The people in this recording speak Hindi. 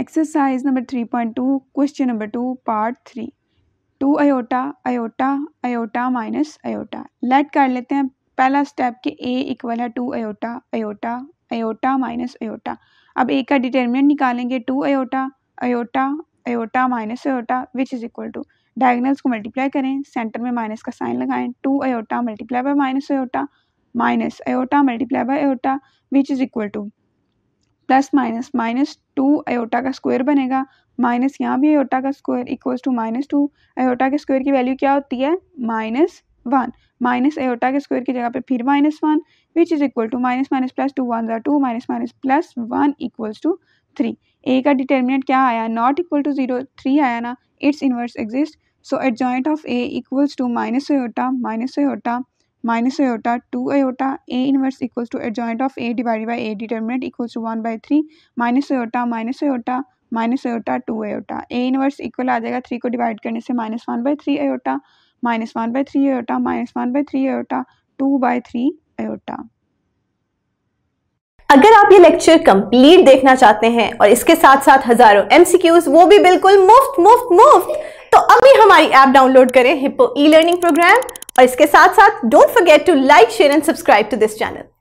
exercise number three point two question number two part three two iota iota iota minus iota let कर लेते हैं पहला स्टेप कि ए इक्वल है two iota iota iota minus iota अब ए का डिटर्मिनेंट निकालेंगे two iota iota iota minus iota which is equal to diagonals को मल्टीप्लाई करें सेंटर में माइनस का साइन लगाएं two iota multiply by minus iota minus iota multiply by iota which is equal to plus minus minus two iota का स्क्वायर बनेगा माइनस यहाँ भी अयोटा का square equals to minus two iota के स्क्वायर की वैल्यू क्या होती है माइनस वन माइनस एयोटा के स्क्वायर की जगह पे फिर minus one which is equal to minus minus plus two one जो two minus minus plus one equals to three A का डिटर्मिनेंट क्या आया not equal to zero three आया ना it's inverse exist so adjoint of A equals to minus iota minus iota minus iota two iota A inverse equals to adjoint of A divided by A determinant equals to one by three minus iota minus iota minus iota two iota A inverse equal आ जाएगा थ्री को डिवाइड करने से minus one by three iota minus one by three iota minus one by three iota two by three aorta अगर आप ये लेक्चर कंप्लीट देखना चाहते हैं और इसके साथ साथ हजारों एमसीक्यूज वो भी बिल्कुल मुफ्त मुफ्त मुफ्त तो अभी हमारी ऐप डाउनलोड करें हिप्पो ई लर्निंग प्रोग्राम और इसके साथ साथ don't forget to like share and subscribe to this channel